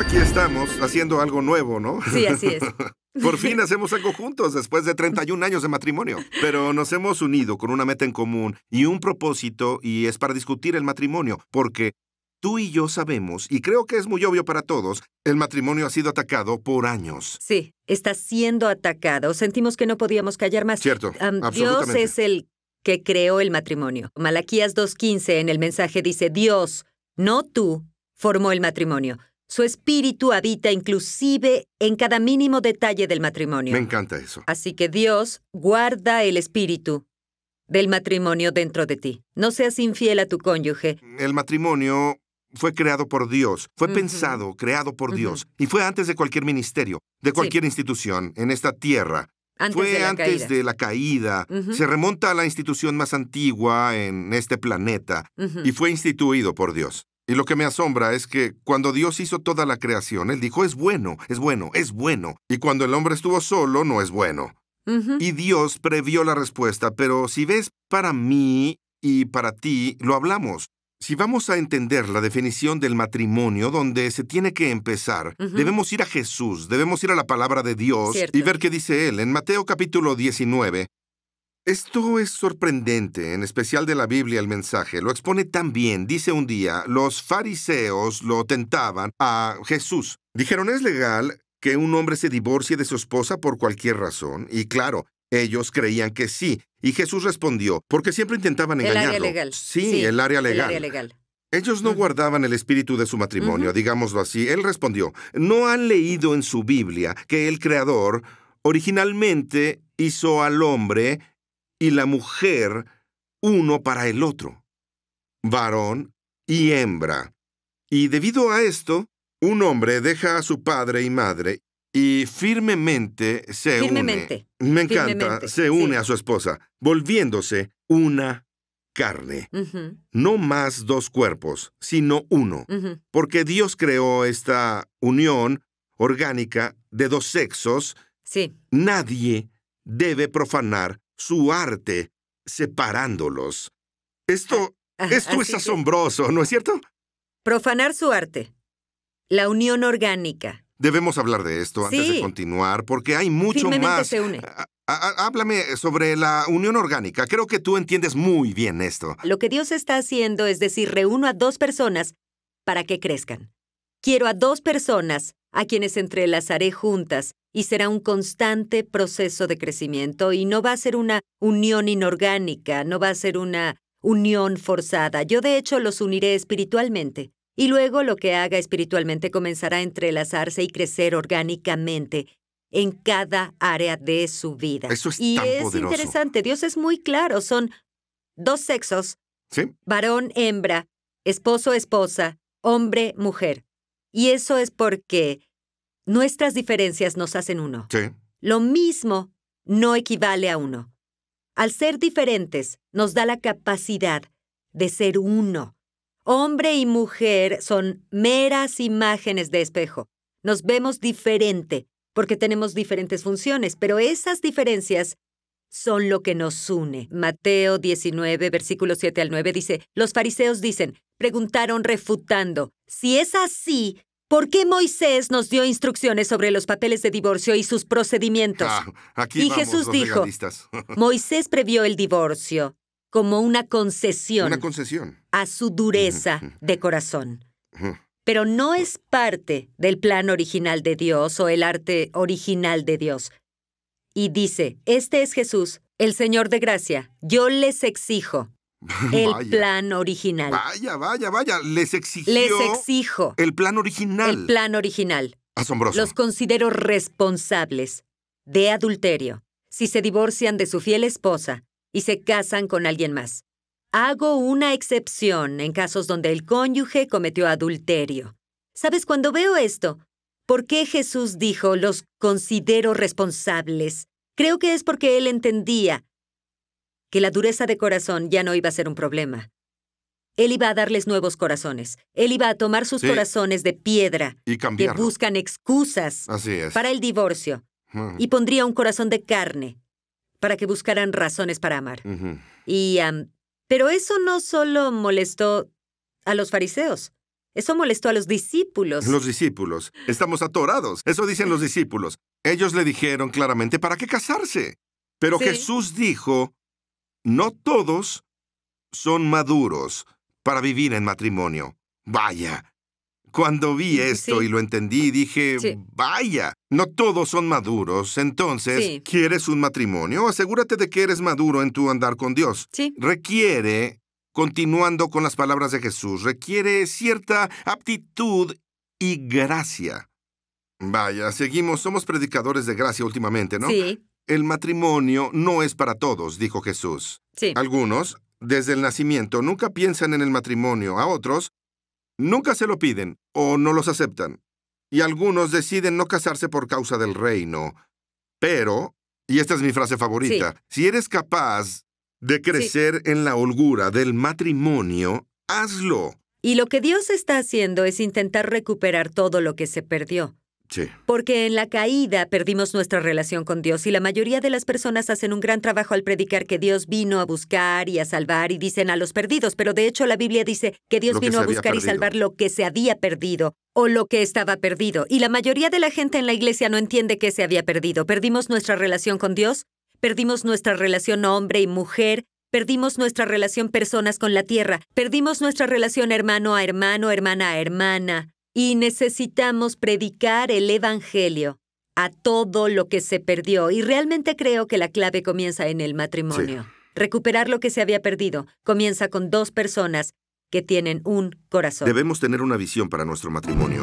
Aquí estamos haciendo algo nuevo, ¿no? Sí, así es. Por fin hacemos algo juntos después de 31 años de matrimonio. Pero nos hemos unido con una meta en común y un propósito y es para discutir el matrimonio, porque tú y yo sabemos, y creo que es muy obvio para todos, el matrimonio ha sido atacado por años. Sí, está siendo atacado. Sentimos que no podíamos callar más. Cierto. Dios es el que creó el matrimonio. Malaquías 2.15 en el mensaje dice, Dios, no tú, formó el matrimonio. Su espíritu habita inclusive en cada mínimo detalle del matrimonio. Me encanta eso. Así que Dios guarda el espíritu del matrimonio dentro de ti. No seas infiel a tu cónyuge. El matrimonio fue creado por Dios, fue pensado, creado por Dios, y fue antes de cualquier ministerio, de cualquier institución en esta tierra fue antes de la caída. Se remonta a la institución más antigua en este planeta y fue instituido por Dios. Y lo que me asombra es que cuando Dios hizo toda la creación, Él dijo, es bueno, es bueno, es bueno. Y cuando el hombre estuvo solo, no es bueno. Y Dios previó la respuesta, pero si ves, para mí y para ti, lo hablamos. Si vamos a entender la definición del matrimonio donde se tiene que empezar, debemos ir a Jesús, debemos ir a la palabra de Dios y ver qué dice Él en Mateo capítulo 19. Esto es sorprendente, en especial de la Biblia el mensaje. Lo expone tan bien. Dice un día, los fariseos lo tentaban a Jesús. Dijeron, es legal que un hombre se divorcie de su esposa por cualquier razón. Y claro, ellos creían que sí, y Jesús respondió, porque siempre intentaban engañarlo. El área legal. Sí, el, área legal. legal. Ellos no guardaban el espíritu de su matrimonio, digámoslo así. Él respondió, ¿no han leído en su Biblia que el Creador originalmente hizo al hombre y la mujer uno para el otro, varón y hembra? Y debido a esto, un hombre deja a su padre y madre y firmemente se firmemente. une. Me encanta. Se une a su esposa, volviéndose una carne. No más dos cuerpos, sino uno. Porque Dios creó esta unión orgánica de dos sexos. Sí. Nadie debe profanar su arte separándolos. Esto, ah, ah, esto es asombroso, ¿no es cierto? Profanar su arte. La unión orgánica. Debemos hablar de esto antes de continuar, porque hay mucho más. Se une. Ah, ah, ah, háblame sobre la unión orgánica. Creo que tú entiendes muy bien esto. Lo que Dios está haciendo es decir, reúno a dos personas para que crezcan. Quiero a dos personas a quienes entrelazaré juntas y será un constante proceso de crecimiento y no va a ser una unión inorgánica, no va a ser una unión forzada. Yo de hecho los uniré espiritualmente y luego lo que haga espiritualmente comenzará a entrelazarse y crecer orgánicamente en cada área de su vida. Eso es y es interesante, Dios es muy claro, son dos sexos, varón, hembra, esposo, esposa, hombre, mujer. Y eso es porque nuestras diferencias nos hacen uno. Lo mismo no equivale a uno. Al ser diferentes, nos da la capacidad de ser uno Hombre y mujer son meras imágenes de espejo. Nos vemos diferente porque tenemos diferentes funciones, pero esas diferencias son lo que nos une. Mateo 19, versículo 7 al 9 dice, los fariseos dicen, preguntaron refutando, si es así, ¿por qué Moisés nos dio instrucciones sobre los papeles de divorcio y sus procedimientos? y Jesús dijo, Moisés previó el divorcio como una concesión. Una concesión. A su dureza de corazón. Pero no es parte del plan original de Dios o el arte original de Dios. Y dice, este es Jesús, el Señor de gracia. Yo les exijo el plan original. Vaya, vaya, vaya. Les Les exijo. El plan original. El plan original. Asombroso. Los considero responsables de adulterio si se divorcian de su fiel esposa y se casan con alguien más. Hago una excepción en casos donde el cónyuge cometió adulterio. ¿Sabes cuando veo esto? ¿Por qué Jesús dijo, los considero responsables? Creo que es porque él entendía que la dureza de corazón ya no iba a ser un problema. Él iba a darles nuevos corazones. Él iba a tomar sus corazones de piedra y que buscan excusas para el divorcio. Y pondría un corazón de carne, para que buscaran razones para amar. Y, pero eso no solo molestó a los fariseos, eso molestó a los discípulos. Los discípulos. Estamos atorados. Eso dicen los discípulos. Ellos le dijeron claramente, ¿para qué casarse? Pero Jesús dijo, no todos son maduros para vivir en matrimonio. Vaya, cuando vi mm, esto y lo entendí, dije, vaya, no todos son maduros. Entonces, ¿quieres un matrimonio? Asegúrate de que eres maduro en tu andar con Dios. Requiere, continuando con las palabras de Jesús, requiere cierta aptitud y gracia. Vaya, seguimos, somos predicadores de gracia últimamente, ¿no? Sí. El matrimonio no es para todos, dijo Jesús. Sí. Algunos, desde el nacimiento, nunca piensan en el matrimonio. A otros, Nunca se lo piden o no los aceptan, y algunos deciden no casarse por causa del reino. Pero, y esta es mi frase favorita, si eres capaz de crecer en la holgura del matrimonio, hazlo. Y lo que Dios está haciendo es intentar recuperar todo lo que se perdió. Porque en la caída perdimos nuestra relación con Dios y la mayoría de las personas hacen un gran trabajo al predicar que Dios vino a buscar y a salvar y dicen a los perdidos, pero de hecho la Biblia dice que Dios vino a buscar y salvar lo que se había perdido o lo que estaba perdido. Y la mayoría de la gente en la iglesia no entiende qué se había perdido. Perdimos nuestra relación con Dios, perdimos nuestra relación hombre y mujer, perdimos nuestra relación personas con la tierra, perdimos nuestra relación hermano a hermano, hermana a hermana. Y necesitamos predicar el Evangelio a todo lo que se perdió. Y realmente creo que la clave comienza en el matrimonio. Recuperar lo que se había perdido comienza con dos personas que tienen un corazón. Debemos tener una visión para nuestro matrimonio.